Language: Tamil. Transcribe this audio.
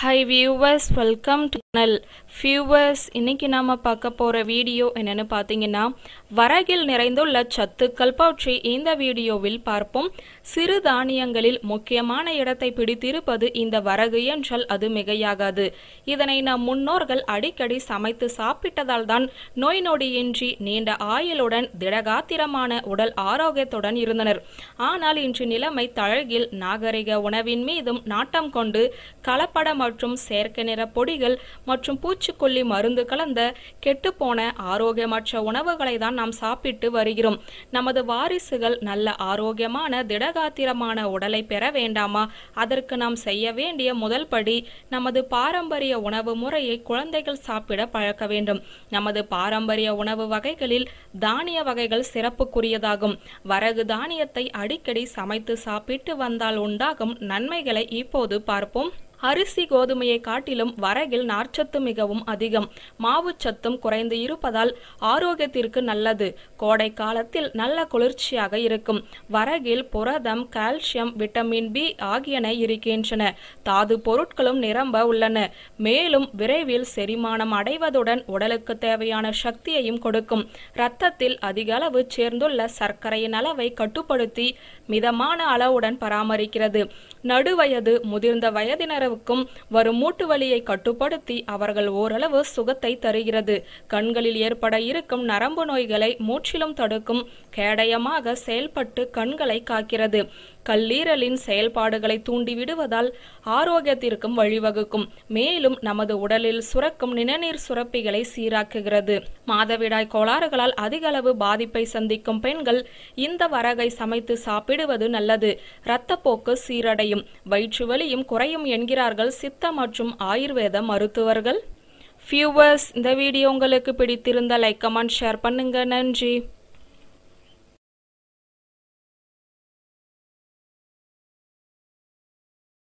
Hi viewers, welcome to channel. ஃபியூவர்ஸ் இன்னைக்கு நாம் பார்க்க போகிற வீடியோ என்னென்னு பார்த்தீங்கன்னா வரகில் நிறைந்துள்ள சத்துக்கள் பற்றி இந்த வீடியோவில் பார்ப்போம் சிறு தானியங்களில் முக்கியமான இடத்தை பிடித்திருப்பது இந்த வரகு என்றால் அது மிகையாகாது இதனை நம் முன்னோர்கள் அடிக்கடி சமைத்து சாப்பிட்டதால் தான் நோய் நொடியின்றி நீண்ட ஆயுளுடன் திடகாத்திரமான உடல் ஆரோக்கியத்துடன் இருந்தனர் ஆனால் இன்று நிலைமை தழகில் நாகரிக உணவின் மீதும் நாட்டம் கொண்டு கலப்பட மற்றும் செயற்கை நிற பொடிகள் மற்றும் பூச்சி பூச்சிக்கொல்லி மருந்து கலந்த கெட்டுப்போன ஆரோக்கியமற்ற உணவுகளை தான் நாம் சாப்பிட்டு வருகிறோம் நமது வாரிசுகள் நல்ல ஆரோக்கியமான திடகாத்திரமான உடலை பெற வேண்டாமா அதற்கு நாம் செய்ய வேண்டிய முதல் படி நமது பாரம்பரிய உணவு முறையை குழந்தைகள் சாப்பிட பழக்க வேண்டும் நமது பாரம்பரிய உணவு வகைகளில் தானிய வகைகள் சிறப்புக்குரியதாகும் வரகு தானியத்தை அடிக்கடி சமைத்து சாப்பிட்டு வந்தால் உண்டாகும் நன்மைகளை இப்போது பார்ப்போம் அரிசி கோதுமையை காட்டிலும் வரகில் நார்ச்சத்து மிகவும் அதிகம் மாவுச்சத்தும் குறைந்து இருப்பதால் ஆரோக்கியத்திற்கு நல்லது கோடை காலத்தில் நல்ல குளிர்ச்சியாக இருக்கும் வரகில் புரதம் கால்சியம் விட்டமின் பி ஆகியன இருக்கின்றன தாது பொருட்களும் நிரம்ப உள்ளன மேலும் விரைவில் செரிமானம் அடைவதுடன் உடலுக்கு தேவையான சக்தியையும் கொடுக்கும் இரத்தத்தில் அதிக அளவு சேர்ந்துள்ள சர்க்கரையின் அளவை கட்டுப்படுத்தி மிதமான அளவுடன் பராமரிக்கிறது நடுவயது முதிர்ந்த வயதினர் அளவுக்கும் வரும் மூட்டு வலியை கட்டுப்படுத்தி அவர்கள் ஓரளவு சுகத்தை தருகிறது கண்களில் ஏற்பட இருக்கும் நரம்பு நோய்களை மூச்சிலும் தடுக்கும் கேடயமாக செயல்பட்டு கண்களை காக்கிறது கல்லீரலின் செயல்பாடுகளை தூண்டிவிடுவதால் ஆரோக்கியத்திற்கும் வழிவகுக்கும் மேலும் நமது உடலில் சுரக்கும் நிணநீர் சுரப்பிகளை சீராக்குகிறது மாதவிடாய் கோளாறுகளால் அதிக அளவு பாதிப்பை சந்திக்கும் பெண்கள் இந்த வரகை சமைத்து சாப்பிடுவது நல்லது இரத்தப்போக்கு சீரடையும் வயிற்று வலியும் குறையும் என்கிற இருக்கிறார்கள் சித்த மற்றும் ஆயுர்வேத மருத்துவர்கள் ஃபியூவர்ஸ் இந்த வீடியோ உங்களுக்கு பிடித்திருந்த லைக் கமெண்ட் ஷேர் பண்ணுங்க நன்றி